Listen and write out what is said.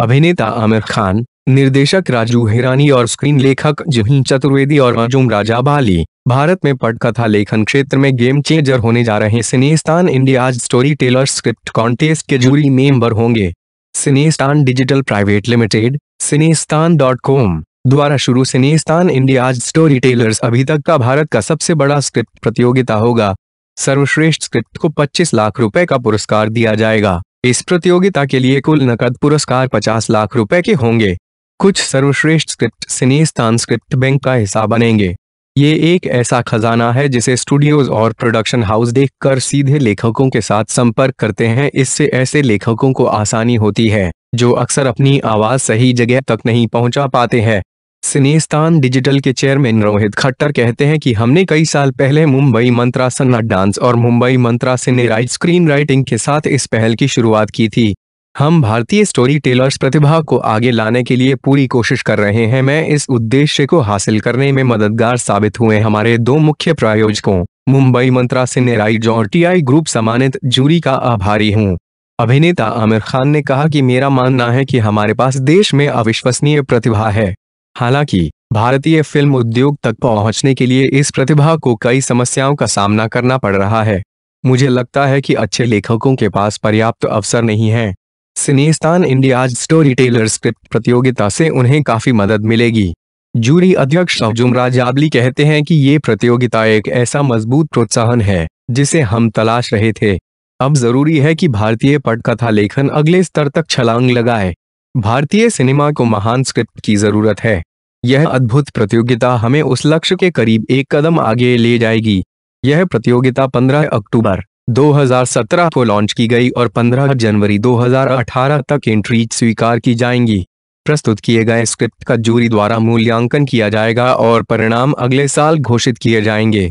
अभिनेता आमिर खान निर्देशक राजू हिरानी और स्क्रीन लेखक जहीन चतुर्वेदी और अर्जुन राजा बाली भारत में पटकथा लेखन क्षेत्र में गेम चेंजर होने जा रहे Cinestaan India storyteller script contest के जूरी मेंबर होंगे Cinestaan digital private limited Cinestaan dot com द्वारा शुरू सिनेस्तान इंडिया स्टोरी टेलर्स अभी तक का भारत का सबसे बड़ा स्क्रिप्ट प्रतियोगिता होगा सर्वश्रेष्ठ स्क्रिप्ट को पच्चीस लाख रुपए का पुरस्कार दिया जाएगा इस प्रतियोगिता के लिए कुल नकद पुरस्कार 50 लाख रुपए के होंगे कुछ सर्वश्रेष्ठ स्क्रिप्ट स्थान स्क्रिप्ट बैंक का हिस्सा बनेंगे ये एक ऐसा खजाना है जिसे स्टूडियोज और प्रोडक्शन हाउस देखकर सीधे लेखकों के साथ संपर्क करते हैं इससे ऐसे लेखकों को आसानी होती है जो अक्सर अपनी आवाज सही जगह तक नहीं पहुंचा पाते हैं सिनेस्तान डिजिटल के चेयरमैन रोहित खट्टर कहते हैं कि हमने कई साल पहले मुंबई मंत्रा सन्ना डांस और Mumbai Mantra cine write screenwriting के साथ इस पहल की शुरुआत की थी हम भारतीय स्टोरी टेलर्स प्रतिभा को आगे लाने के लिए पूरी कोशिश कर रहे हैं मैं इस उद्देश्य को हासिल करने में मददगार साबित हुए हमारे दो मुख्य प्रायोजकों मुंबई मंत्रा सिने राइट और टीआई ग्रुप सम्मानित जूरी का आभारी हूँ अभिनेता आमिर खान ने कहा कि मेरा मानना है कि हमारे पास देश में अविश्वसनीय प्रतिभा है हालांकि भारतीय फिल्म उद्योग तक पहुंचने के लिए इस प्रतिभा को कई समस्याओं का सामना करना पड़ रहा है मुझे लगता है कि अच्छे लेखकों के पास पर्याप्त अवसर नहीं है Cinestaan India's storyteller script प्रतियोगिता से उन्हें काफी मदद मिलेगी जूरी अध्यक्ष जुमराज आबली कहते हैं कि ये प्रतियोगिता एक ऐसा मजबूत प्रोत्साहन है जिसे हम तलाश रहे थे अब जरूरी है कि भारतीय पटकथा लेखन अगले स्तर तक छलांग लगाए भारतीय सिनेमा को महान स्क्रिप्ट की जरूरत है यह अद्भुत प्रतियोगिता हमें उस लक्ष्य के करीब एक कदम आगे ले जाएगी यह प्रतियोगिता 15 अक्टूबर 2017 को लॉन्च की गई और 15 जनवरी 2018 तक एंट्री स्वीकार की जाएंगी प्रस्तुत किए गए स्क्रिप्ट का जूरी द्वारा मूल्यांकन किया जाएगा और परिणाम अगले साल घोषित किए जाएंगे